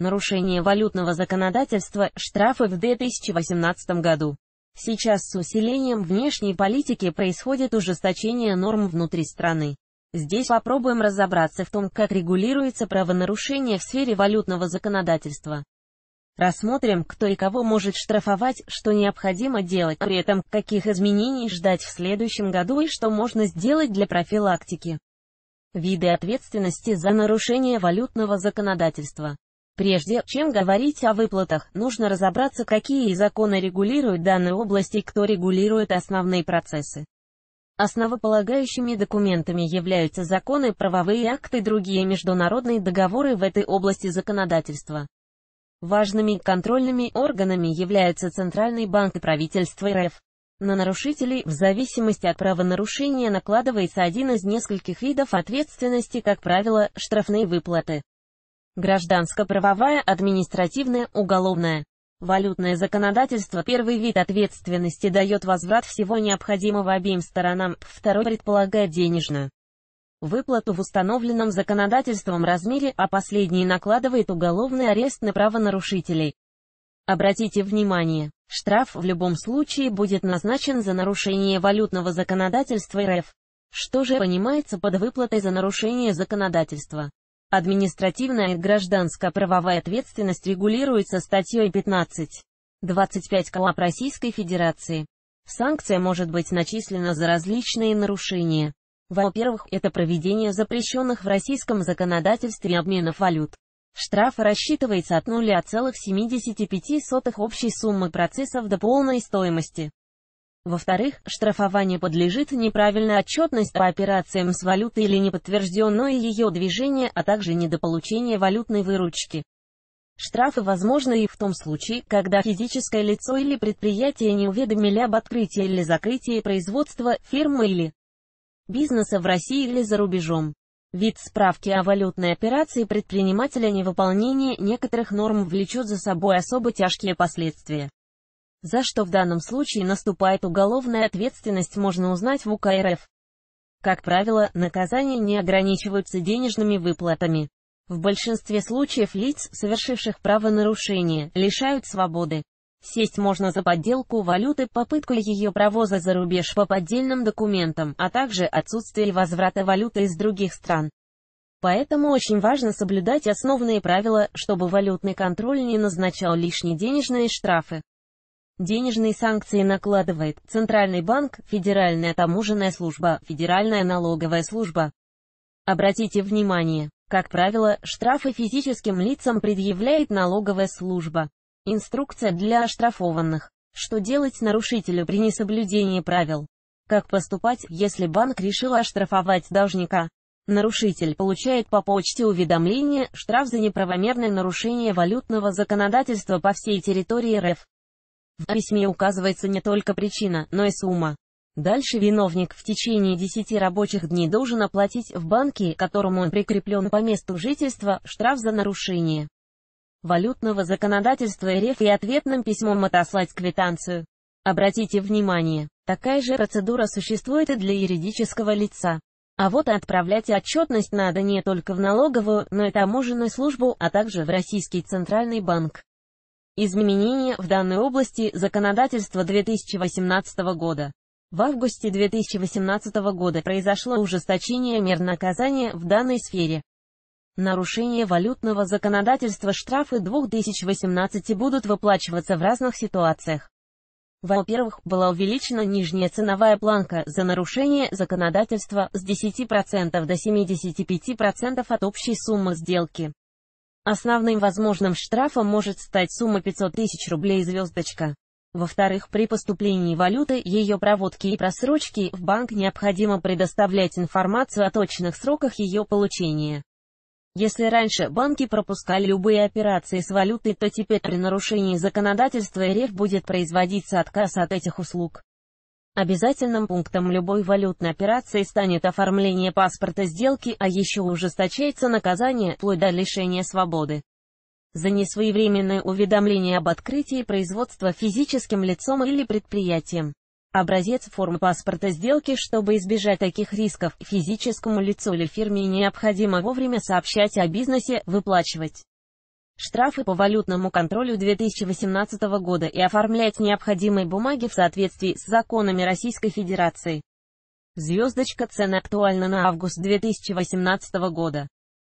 нарушение валютного законодательства, штрафы в 2018 году. Сейчас с усилением внешней политики происходит ужесточение норм внутри страны. Здесь попробуем разобраться в том, как регулируется правонарушение в сфере валютного законодательства. Рассмотрим, кто и кого может штрафовать, что необходимо делать, при этом каких изменений ждать в следующем году и что можно сделать для профилактики. Виды ответственности за нарушение валютного законодательства. Прежде чем говорить о выплатах, нужно разобраться, какие законы регулируют данную область и кто регулирует основные процессы. Основополагающими документами являются законы, правовые акты и другие международные договоры в этой области законодательства. Важными контрольными органами являются Центральный банк и правительство РФ. На нарушителей, в зависимости от правонарушения, накладывается один из нескольких видов ответственности, как правило, штрафные выплаты гражданско-правовая, административная, уголовная. Валютное законодательство первый вид ответственности дает возврат всего необходимого обеим сторонам, второй предполагает денежную выплату в установленном законодательством размере, а последний накладывает уголовный арест на правонарушителей. Обратите внимание, штраф в любом случае будет назначен за нарушение валютного законодательства РФ. Что же понимается под выплатой за нарушение законодательства? Административная и гражданско-правовая ответственность регулируется статьей 15.25 КОАП Российской Федерации. Санкция может быть начислена за различные нарушения. Во-первых, это проведение запрещенных в российском законодательстве обменов валют. Штраф рассчитывается от 0,75 общей суммы процессов до полной стоимости. Во-вторых, штрафование подлежит неправильная отчетность по операциям с валютой или неподтвержденное ее движение, а также недополучение валютной выручки. Штрафы возможны и в том случае, когда физическое лицо или предприятие не уведомили об открытии или закрытии производства, фирмы или бизнеса в России или за рубежом. Вид справки о валютной операции предпринимателя невыполнение некоторых норм влечет за собой особо тяжкие последствия за что в данном случае наступает уголовная ответственность, можно узнать в УК РФ. Как правило, наказания не ограничиваются денежными выплатами. В большинстве случаев лиц, совершивших правонарушение, лишают свободы. Сесть можно за подделку валюты, попытку ее провоза за рубеж по поддельным документам, а также отсутствие возврата валюты из других стран. Поэтому очень важно соблюдать основные правила, чтобы валютный контроль не назначал лишние денежные штрафы. Денежные санкции накладывает Центральный банк, Федеральная таможенная служба, Федеральная налоговая служба. Обратите внимание, как правило, штрафы физическим лицам предъявляет налоговая служба. Инструкция для оштрафованных. Что делать нарушителю при несоблюдении правил? Как поступать, если банк решил оштрафовать должника? Нарушитель получает по почте уведомление, штраф за неправомерное нарушение валютного законодательства по всей территории РФ. В письме указывается не только причина, но и сумма. Дальше виновник в течение 10 рабочих дней должен оплатить в банке, которому он прикреплен по месту жительства, штраф за нарушение валютного законодательства РФ и ответным письмом отослать квитанцию. Обратите внимание, такая же процедура существует и для юридического лица. А вот отправлять отчетность надо не только в налоговую, но и таможенную службу, а также в Российский Центральный банк. Изменения в данной области законодательства 2018 года. В августе 2018 года произошло ужесточение мер наказания в данной сфере. Нарушение валютного законодательства штрафы 2018 будут выплачиваться в разных ситуациях. Во-первых, была увеличена нижняя ценовая планка за нарушение законодательства с 10% до 75% от общей суммы сделки. Основным возможным штрафом может стать сумма 500 тысяч рублей звездочка. Во-вторых, при поступлении валюты, ее проводке и просрочке в банк необходимо предоставлять информацию о точных сроках ее получения. Если раньше банки пропускали любые операции с валютой, то теперь при нарушении законодательства РФ будет производиться отказ от этих услуг. Обязательным пунктом любой валютной операции станет оформление паспорта сделки, а еще ужесточается наказание, вплоть до лишения свободы. За несвоевременное уведомление об открытии производства физическим лицом или предприятием. Образец формы паспорта сделки Чтобы избежать таких рисков, физическому лицу или фирме необходимо вовремя сообщать о бизнесе, выплачивать штрафы по валютному контролю 2018 года и оформлять необходимые бумаги в соответствии с законами Российской Федерации. Звездочка цены актуальна на август 2018 года.